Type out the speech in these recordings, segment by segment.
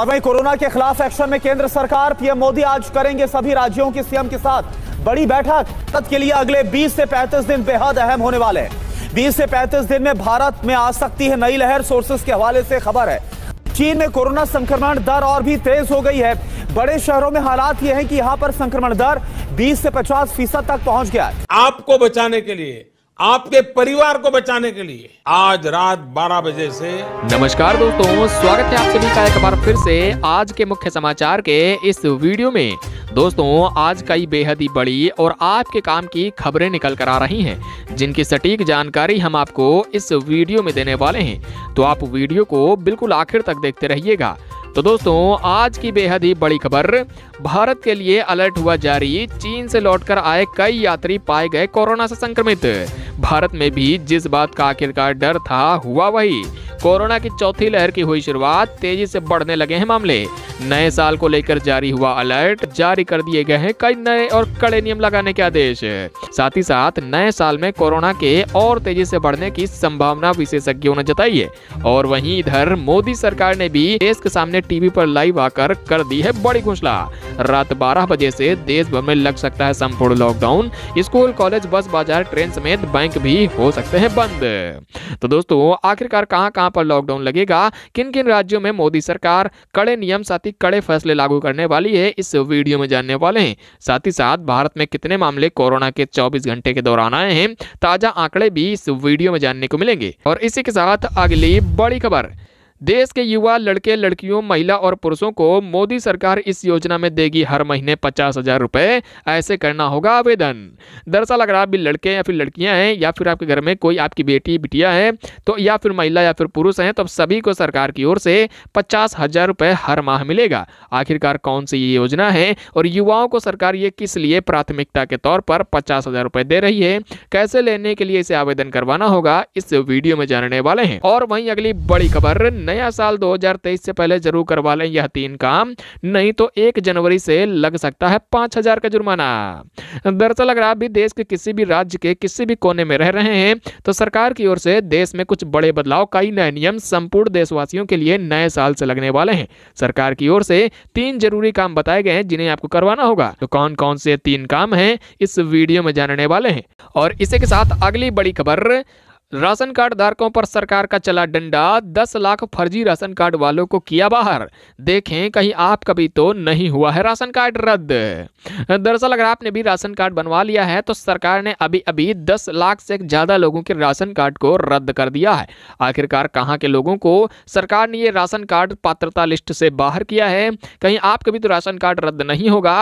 और वहीं कोरोना के खिलाफ एक्शन में केंद्र सरकार पीएम मोदी आज करेंगे सभी राज्यों के सीएम के साथ बड़ी बैठक के लिए अगले 20 से 35 दिन बेहद अहम होने वाले हैं 20 से 35 दिन में भारत में आ सकती है नई लहर सोर्सेस के हवाले से खबर है चीन में कोरोना संक्रमण दर और भी तेज हो गई है बड़े शहरों में हालात ये है कि यहाँ पर संक्रमण दर बीस से पचास फीसद तक पहुंच गया है आपको बचाने के लिए आपके परिवार को बचाने के लिए आज रात 12 बजे से नमस्कार दोस्तों स्वागत है आप सभी का एक बार फिर से आज के मुख्य समाचार के इस वीडियो में दोस्तों आज कई बेहद ही बड़ी और आपके काम की खबरें निकल कर आ रही हैं जिनकी सटीक जानकारी हम आपको इस वीडियो में देने वाले हैं तो आप वीडियो को बिल्कुल आखिर तक देखते रहिएगा तो दोस्तों आज की बेहद ही बड़ी खबर भारत के लिए अलर्ट हुआ जारी चीन से लौटकर आए कई यात्री पाए गए कोरोना से संक्रमित भारत में भी जिस बात का आखिरकार डर था हुआ वही कोरोना की चौथी लहर की हुई शुरुआत तेजी से बढ़ने लगे हैं मामले नए साल को लेकर जारी हुआ अलर्ट जारी कर दिए गए हैं कई नए और कड़े नियम लगाने के आदेश साथ ही साथ नए साल में कोरोना के और तेजी से बढ़ने की संभावना विशेषज्ञों ने जताई है और वहीं इधर मोदी सरकार ने भी देश के सामने टीवी पर लाइव आकर कर दी है बड़ी घोषणा रात बारह बजे से देश भर में लग सकता है संपूर्ण लॉकडाउन स्कूल कॉलेज बस बाजार ट्रेन समेत बैंक भी हो सकते हैं बंद तो दोस्तों आखिरकार कहाँ कहां पर लॉकडाउन लगेगा किन किन राज्यों में मोदी सरकार कड़े नियम साथ ही कड़े फैसले लागू करने वाली है इस वीडियो में जानने वाले हैं साथ ही साथ भारत में कितने मामले कोरोना के चौबीस घंटे के दौरान आए हैं ताजा आंकड़े भी इस वीडियो में जानने को मिलेंगे और इसी के साथ अगली बड़ी खबर देश के युवा लड़के लड़कियों महिला और पुरुषों को मोदी सरकार इस योजना में देगी हर महीने पचास हजार रुपए ऐसे करना होगा आवेदन दरअसल अगर आप भी लड़के या फिर लड़कियां हैं या फिर आपके घर में कोई आपकी बेटी बिटिया है तो या फिर महिला या फिर पुरुष हैं तो सभी को सरकार की ओर से पचास हजार रुपये हर माह मिलेगा आखिरकार कौन सी ये योजना है और युवाओं को सरकार ये किस लिए प्राथमिकता के तौर पर पचास हजार रुपये दे रही है कैसे लेने के लिए इसे आवेदन करवाना होगा इस वीडियो में जानने वाले हैं और वहीं अगली बड़ी खबर नया साल 2023 से पहले जरूर करवा लें यह तीन काम नहीं तो एक जनवरी से लग सकता है पांच हजार का जुर्माना दरअसल अगर आप भी देश के किसी भी राज्य के किसी भी कोने में रह रहे हैं तो सरकार की ओर से देश में कुछ बड़े बदलाव कई नए नियम संपूर्ण देशवासियों के लिए नए साल से लगने वाले हैं सरकार की ओर से तीन जरूरी काम बताए गए हैं जिन्हें आपको करवाना होगा तो कौन कौन से तीन काम है इस वीडियो में जानने वाले हैं और इसी के साथ अगली बड़ी खबर राशन कार्ड धारकों पर सरकार का चला डंडा दस लाख फर्जी राशन कार्ड वालों को किया बाहर देखें कहीं आप कभी तो नहीं हुआ है राशन कार्ड रद्द दरअसल अगर आपने भी राशन कार्ड बनवा लिया है तो सरकार ने अभी अभी दस लाख से ज़्यादा लोगों के राशन कार्ड को रद्द कर दिया है आखिरकार कहाँ के लोगों को सरकार ने ये राशन कार्ड पात्रता लिस्ट से बाहर किया है कहीं आप कभी तो राशन कार्ड रद्द नहीं होगा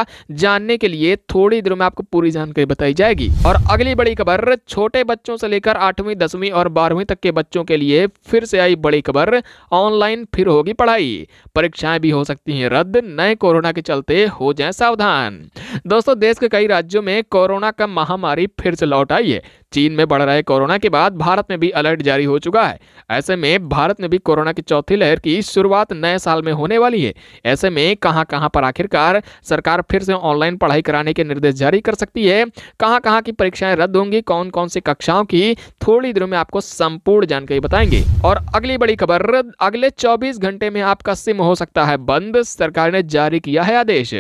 जानने के लिए थोड़ी देर में आपको पूरी जानकारी बताई जाएगी और अगली बड़ी खबर छोटे बच्चों से लेकर आठवीं दसवीं दसवीं और बारहवीं तक के बच्चों के लिए फिर से आई बड़ी खबर ऑनलाइन फिर होगी पढ़ाई परीक्षाएं भी हो सकती हैं रद्द नए कोरोना के चलते हो जाए सावधान दोस्तों देश के कई राज्यों में कोरोना का महामारी फिर से लौट आई है चीन में बढ़ रहे कोरोना के बाद भारत में भी अलर्ट जारी हो चुका है ऐसे में भारत में भी कोरोना की चौथी लहर की शुरुआत नए साल में होने वाली है ऐसे में कहां कहां पर आखिरकार सरकार फिर से ऑनलाइन पढ़ाई कराने के निर्देश जारी कर सकती है कहां कहां की परीक्षाएं रद्द होंगी कौन कौन सी कक्षाओं की थोड़ी देर में आपको संपूर्ण जानकारी बताएंगे और अगली बड़ी खबर अगले 24 घंटे में आपका सिम हो सकता है बंद सरकार ने जारी किया है आदेश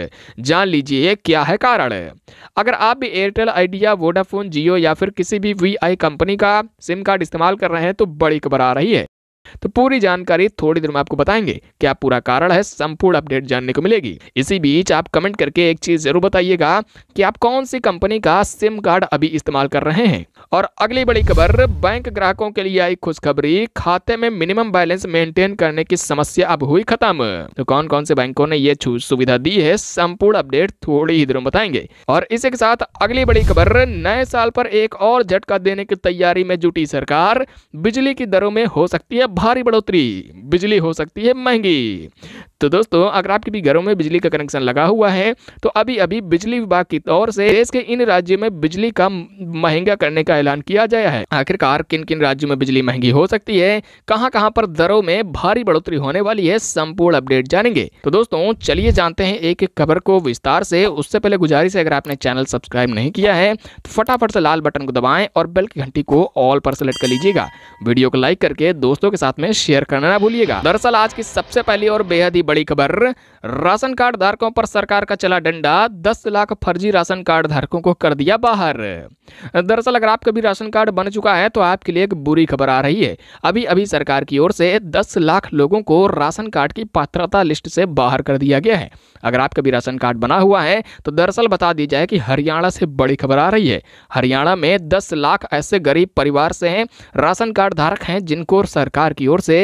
जान लीजिए क्या है कारण अगर आप भी एयरटेल आइडिया वोडाफोन जियो या फिर किसी भी वी कंपनी का सिम कार्ड इस्तेमाल कर रहे हैं तो बड़ी खबर आ रही है तो पूरी जानकारी थोड़ी देर में आपको बताएंगे क्या पूरा कारण है संपूर्ण अपडेट जानने को मिलेगी इसी बीच आप कमेंट करके एक चीज जरूर बताइएगा कि आप कौन सी कंपनी का सिम कार्ड अभी इस्तेमाल कर रहे हैं और अगली बड़ी खबर बैंक ग्राहकों के लिए आई खुशखबरी खाते में मिनिमम बैलेंस मेंटेन करने की समस्या अब हुई खत्म तो कौन कौन से बैंकों ने ये सुविधा दी है संपूर्ण अपडेट थोड़ी ही देर में बताएंगे और इसी के साथ अगली बड़ी खबर नए साल पर एक और झटका देने की तैयारी में जुटी सरकार बिजली की दरों में हो सकती है भारी बढ़ोतरी बिजली हो सकती है महंगी तो दोस्तों अगर आपके भी घरों में बिजली का कनेक्शन लगा हुआ है तो अभी अभी बिजली विभाग की तौर से देश के इन राज्यों में बिजली का महंगा करने का ऐलान किया गया है आखिरकार किन किन राज्यों में बिजली महंगी हो सकती है कहां कहां पर दरों में भारी बढ़ोतरी होने वाली है संपूर्ण अपडेट जानेंगे तो दोस्तों चलिए जानते हैं एक एक खबर को विस्तार से उससे पहले गुजारिश है अगर आपने चैनल सब्सक्राइब नहीं किया है तो फटाफट से लाल बटन को दबाए और बेल की घंटी को ऑल पर सेलेक्ट कर लीजिएगा वीडियो को लाइक करके दोस्तों के साथ में शेयर करना ना भूलिएगा दरअसल आज की सबसे पहली और बेहद ही बड़ी खबर राशन कार्ड धारकों पर सरकार का चला डंडा दस लाख फर्जी राशन कार्ड धारकों को कर दिया बाहर दरअसल अगर आपका भी राशन कार्ड बन चुका है तो आपके लिए एक बुरी खबर आ रही है अभी अभी सरकार की ओर से दस लाख लोगों को राशन कार्ड की पात्रता लिस्ट से बाहर कर दिया गया है अगर आपका भी राशन कार्ड बना हुआ है तो दरअसल बता दी जाए कि हरियाणा से बड़ी खबर आ रही है हरियाणा में दस लाख ऐसे गरीब परिवार से हैं राशन कार्ड धारक हैं जिनको सरकार की ओर से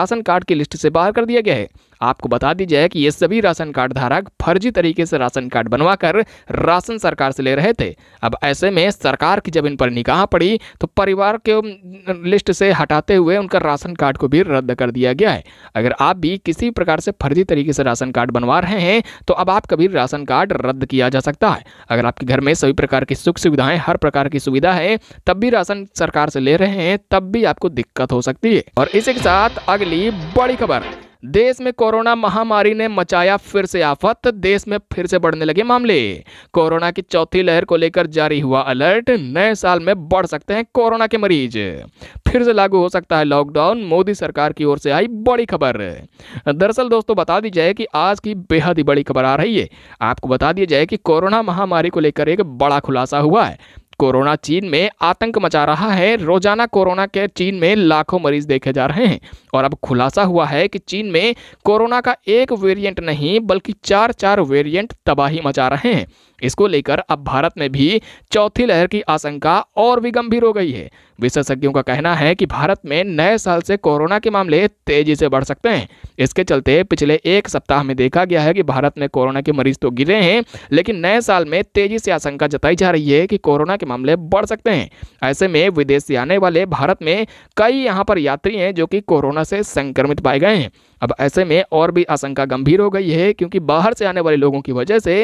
राशन कार्ड की लिस्ट से बाहर कर दिया गया है आपको बता दी जाए कि ये सभी राशन कार्ड धारक फर्जी तरीके से राशन कार्ड बनवाकर राशन सरकार से ले रहे थे अब ऐसे में सरकार की जब इन पर निगाह पड़ी तो परिवार के लिस्ट से हटाते हुए उनका राशन कार्ड को भी रद्द कर दिया गया है अगर आप भी किसी प्रकार से फर्जी तरीके से राशन कार्ड बनवा रहे हैं तो अब आपका भी राशन कार्ड रद्द किया जा सकता है अगर आपके घर में सभी प्रकार की सुख सुविधाएं हर प्रकार की सुविधा है तब भी राशन सरकार से ले रहे हैं तब भी आपको दिक्कत हो सकती है और इसी के साथ अगली बड़ी खबर देश में कोरोना महामारी ने मचाया फिर से आफत देश में फिर से बढ़ने लगे मामले कोरोना की चौथी लहर को लेकर जारी हुआ अलर्ट नए साल में बढ़ सकते हैं कोरोना के मरीज फिर से लागू हो सकता है लॉकडाउन मोदी सरकार की ओर से आई बड़ी खबर दरअसल दोस्तों बता दी जाए कि आज की बेहद ही बड़ी खबर आ रही है आपको बता दिया जाए कि कोरोना महामारी को लेकर एक बड़ा खुलासा हुआ है कोरोना चीन में आतंक मचा रहा है रोजाना कोरोना के चीन में लाखों मरीज देखे जा रहे हैं और अब खुलासा हुआ है कि चीन में कोरोना का एक वेरिएंट नहीं बल्कि चार चार वेरिएंट तबाही मचा रहे हैं इसको लेकर अब भारत में भी चौथी लहर की आशंका और भी गंभीर हो गई है विशेषज्ञों का कहना है कि भारत में नए साल से कोरोना के मामले तेजी से बढ़ सकते हैं इसके चलते पिछले एक सप्ताह में देखा गया है कि भारत में कोरोना के मरीज तो गिरे हैं लेकिन नए साल में तेजी से आशंका जताई जा रही है कि कोरोना के के मामले बढ़ सकते हैं ऐसे में विदेश से आने वाले भारत में कई यहाँ पर यात्री हैं जो कि कोरोना से संक्रमित पाए गए हैं अब ऐसे में और भी आशंका गंभीर हो गई है क्योंकि बाहर से आने वाले लोगों की वजह से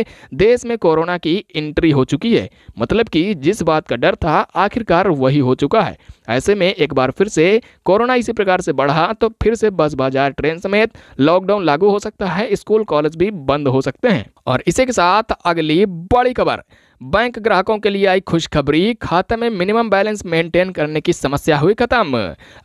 देश में कोरोना की एंट्री हो चुकी है मतलब कि जिस बात का डर था आखिरकार वही हो चुका है ऐसे में एक बार फिर से कोरोना इसी प्रकार से बढ़ा तो फिर से बस बाजार ट्रेन समेत लॉकडाउन लागू हो सकता है स्कूल कॉलेज भी बंद हो सकते हैं और इसी के साथ अगली बड़ी खबर बैंक ग्राहकों के लिए आई खुशखबरी खाते में मिनिमम बैलेंस मेंटेन करने की समस्या हुई खत्म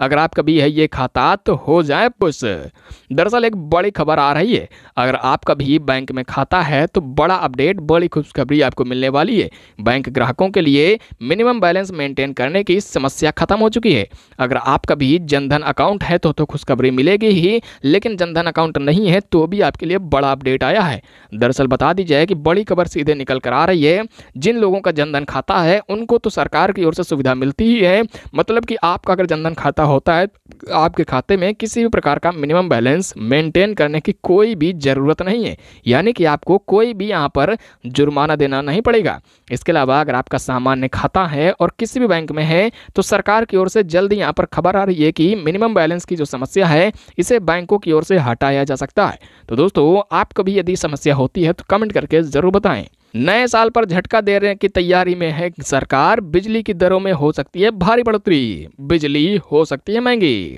अगर आपका भी है ये खाता तो हो जाए पुश दरअसल एक बड़ी खबर आ रही है अगर आपका भी बैंक में खाता है तो बड़ा अपडेट बड़ी खुशखबरी आपको मिलने वाली है बैंक ग्राहकों के लिए मिनिमम बैलेंस मेंटेन करने की समस्या खत्म हो चुकी है अगर आपका भी जनधन अकाउंट है तो तो खुशखबरी मिलेगी ही लेकिन जनधन अकाउंट नहीं है तो भी आपके लिए बड़ा अपडेट आया है दरअसल बता दी जाए कि बड़ी खबर सीधे निकल कर आ रही है जिन लोगों का जनधन खाता है उनको तो सरकार की ओर से सुविधा मिलती ही है मतलब कि आपका अगर जनधन खाता होता है आपके खाते में किसी भी प्रकार का मिनिमम बैलेंस मेंटेन करने की कोई भी ज़रूरत नहीं है यानी कि आपको कोई भी यहाँ पर जुर्माना देना नहीं पड़ेगा इसके अलावा अगर आपका सामान्य खाता है और किसी भी बैंक में है तो सरकार की ओर से जल्दी यहाँ पर खबर आ रही है कि मिनिमम बैलेंस की जो समस्या है इसे बैंकों की ओर से हटाया जा सकता है तो दोस्तों आप भी यदि समस्या होती है तो कमेंट करके ज़रूर बताएं नए साल पर झटका देने की तैयारी में है सरकार बिजली की दरों में हो सकती है भारी बढ़ोतरी बिजली हो सकती है महंगी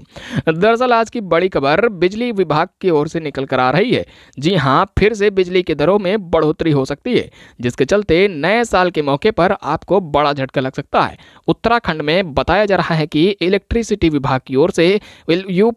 दरअसल आज की बड़ी खबर बिजली विभाग की ओर से निकल कर आ रही है जी हाँ फिर से बिजली की दरों में बढ़ोतरी हो सकती है जिसके चलते नए साल के मौके पर आपको बड़ा झटका लग सकता है उत्तराखंड में बताया जा रहा है कि इलेक्ट्रिसिटी विभाग की ओर से यू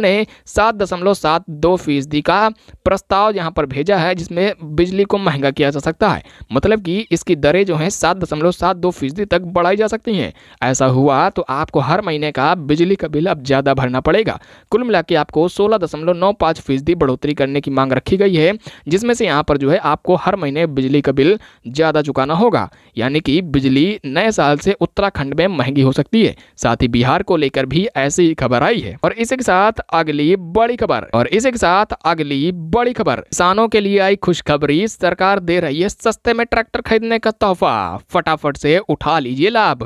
ने सात दशमलव सात दो फीसदी का प्रस्ताव यहाँ पर भेजा है जिसमें बिजली को महंगा किया जा जा सकता है मतलब कि इसकी दरें जो हैं सात दशमलव सात दो फीसदी तक बढ़ाई जा सकती हैं ऐसा हुआ तो आपको हर महीने का बिजली का बिल अब ज़्यादा भरना पड़ेगा कुल मिला के आपको सोलह दशमलव नौ पाँच फीसदी बढ़ोतरी करने की मांग रखी गई है जिसमें से यहाँ पर जो है आपको हर महीने बिजली का बिल ज़्यादा चुकाना होगा यानी कि बिजली नए साल से उत्तराखंड में महंगी हो सकती है साथ ही बिहार को लेकर भी ऐसी ही खबर आई है और इसी के साथ अगली बड़ी खबर और इसी के साथ अगली बड़ी खबर किसानों के लिए आई खुशखबरी सरकार दे रही रहिए सस्ते में ट्रैक्टर खरीदने का तोहफा फटाफट से उठा लीजिए लाभ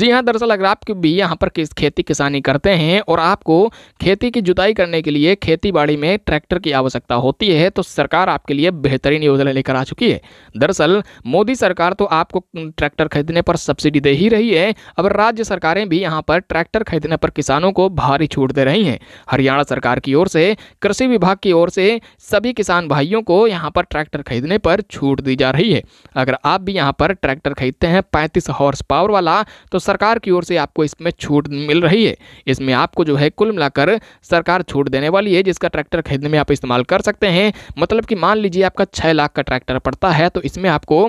जी हाँ दरअसल अगर आप भी यहाँ पर किस खेती किसानी करते हैं और आपको खेती की जुताई करने के लिए खेती बाड़ी में ट्रैक्टर की आवश्यकता होती है तो सरकार आपके लिए बेहतरीन योजना लेकर आ चुकी है दरअसल मोदी सरकार तो आपको ट्रैक्टर खरीदने पर सब्सिडी दे ही रही है अब राज्य सरकारें भी यहाँ पर ट्रैक्टर खरीदने पर किसानों को भारी छूट दे रही हैं हरियाणा सरकार की ओर से कृषि विभाग की ओर से सभी किसान भाइयों को यहाँ पर ट्रैक्टर खरीदने पर छूट दी जा रही है अगर आप भी यहाँ पर ट्रैक्टर खरीदते हैं पैंतीस हॉर्स पावर वाला तो सरकार की ओर से आपको इसमें छूट मिल रही है इसमें आपको जो है कुल मिलाकर सरकार छूट देने वाली है जिसका ट्रैक्टर खरीदने में आप इस्तेमाल कर सकते हैं मतलब कि मान लीजिए आपका छः लाख का ट्रैक्टर पड़ता है तो इसमें आपको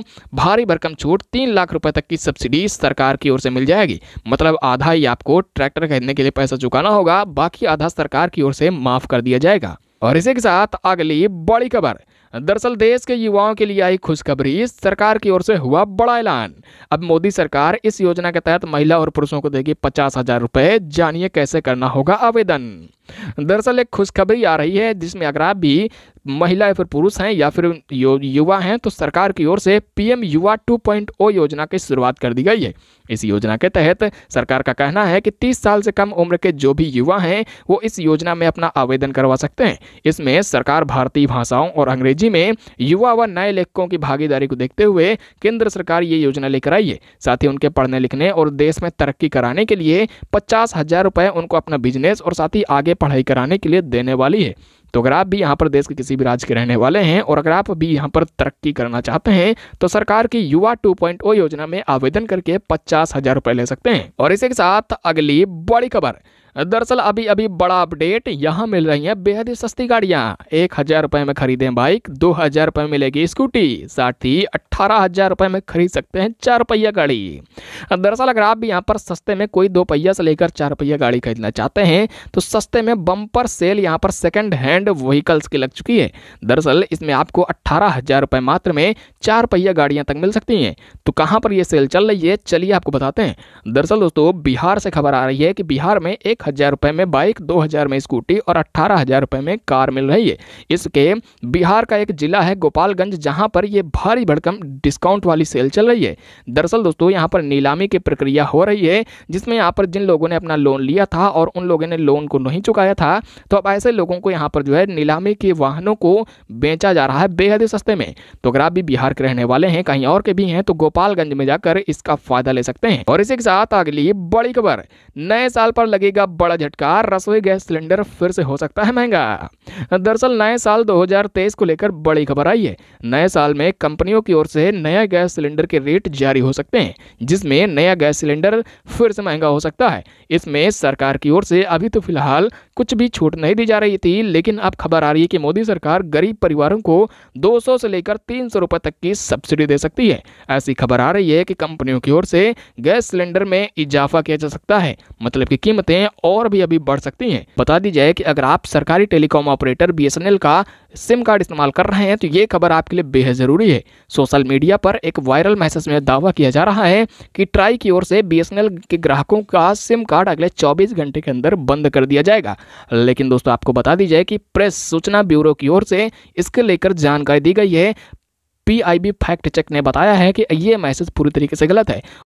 भारी भरकम छूट तीन लाख रुपये तक की सब्सिडी सरकार की ओर से मिल जाएगी मतलब आधा ही आपको ट्रैक्टर खरीदने के लिए पैसा चुकाना होगा बाकी आधा सरकार की ओर से माफ़ कर दिया जाएगा और इसी के साथ अगली बड़ी खबर दरअसल देश के युवाओं के लिए आई खुशखबरी इस सरकार की ओर से हुआ बड़ा ऐलान अब मोदी सरकार इस योजना के तहत महिला और पुरुषों को देगी पचास हजार रुपए जानिए कैसे करना होगा आवेदन दरअसल एक खुशखबरी आ रही है जिसमें अगर आप भी महिला या फिर पुरुष हैं या फिर युवा हैं तो सरकार की ओर से पीएम युवा 2.0 योजना की शुरुआत कर दी गई है इस योजना के तहत सरकार का कहना है कि 30 साल से कम उम्र के जो भी युवा हैं वो इस योजना में अपना आवेदन करवा सकते हैं इसमें सरकार भारतीय भाषाओं और अंग्रेजी में युवा व नए लेखकों की भागीदारी को देखते हुए केंद्र सरकार ये योजना लेकर आई है साथ ही उनके पढ़ने लिखने और देश में तरक्की कराने के लिए पचास हजार उनको अपना बिजनेस और साथ ही आगे पढ़ाई कराने के लिए देने वाली है तो अगर आप भी यहाँ पर देश के किसी भी राज्य के रहने वाले हैं और अगर आप भी यहाँ पर तरक्की करना चाहते हैं तो सरकार की युवा 2.0 योजना में आवेदन करके पचास हजार रुपए ले सकते हैं और इसी के साथ अगली बड़ी खबर दरअसल अभी अभी बड़ा अपडेट यहाँ मिल रही है बेहद ही सस्ती गाड़िया एक हज़ार रुपए में खरीदे बाइक दो हज़ार रुपए में मिलेगी स्कूटी साथ ही अठारह हज़ार रुपए में खरीद सकते हैं चार पहिया गाड़ी दरअसल अगर आप भी यहाँ पर सस्ते में कोई दो पहिया से लेकर चार पहिया गाड़ी खरीदना चाहते हैं तो सस्ते में बम्पर सेल यहाँ पर सेकेंड हैंड व्हीकल्स की लग चुकी है दरअसल इसमें आपको अट्ठारह हज़ार रुपए मात्र में चार पहिया गाड़ियां तक मिल सकती हैं तो कहाँ पर यह सेल चल रही है चलिए आपको बताते हैं दरअसल दोस्तों बिहार से खबर आ रही है कि बिहार में एक हज़ार रुपए में बाइक दो हज़ार में स्कूटी और अट्ठारह हज़ार रुपए में कार मिल रही है इसके बिहार का एक जिला है गोपालगंज जहां पर यह भारी भड़कम डिस्काउंट वाली सेल चल रही है दरअसल दोस्तों यहाँ पर नीलामी की प्रक्रिया हो रही है जिसमें यहाँ पर जिन लोगों ने अपना लोन लिया था और उन लोगों ने लोन को नहीं चुकाया था तो अब ऐसे लोगों को यहाँ पर जो है नीलामी के वाहनों को बेचा जा रहा है बेहद सस्ते में तो अगर आप भी बिहार के रहने वाले हैं कहीं और के भी हैं तो गोपालगंज में जाकर इसका फायदा ले सकते हैं और इसी के साथ अगली बड़ी खबर नए साल पर लगेगा बड़ा झटका रसोई गैस सिलेंडर फिर से हो सकता है महंगा दरअसल नए साल 2023 को लेकर बड़ी खबर आई है नए साल में कंपनियों की ओर से नया गैस सिलेंडर के रेट जारी हो सकते हैं जिसमें नया गैस सिलेंडर फिर से महंगा हो सकता है इसमें सरकार की ओर से अभी तो फिलहाल कुछ भी छूट नहीं दी जा रही थी लेकिन अब खबर आ रही है कि मोदी सरकार गरीब परिवारों को 200 से लेकर 300 रुपए तक की सब्सिडी दे सकती है ऐसी खबर आ रही है कि कंपनियों की ओर से गैस सिलेंडर में इजाफा किया जा सकता है मतलब कि कीमतें और भी अभी बढ़ सकती हैं बता दी जाए कि अगर आप सरकारी टेलीकॉम ऑपरेटर बी का सिम कार्ड इस्तेमाल कर रहे हैं तो ये खबर आपके लिए बेहद ज़रूरी है सोशल मीडिया पर एक वायरल मैसेज में दावा किया जा रहा है कि ट्राई की ओर से बी के ग्राहकों का सिम कार्ड अगले चौबीस घंटे के अंदर बंद कर दिया जाएगा लेकिन दोस्तों आपको बता दी जाए कि प्रेस सूचना ब्यूरो की ओर से इसके लेकर जानकारी दी गई है पी फैक्ट चेक ने बताया है कि ये मैसेज पूरी तरीके से गलत है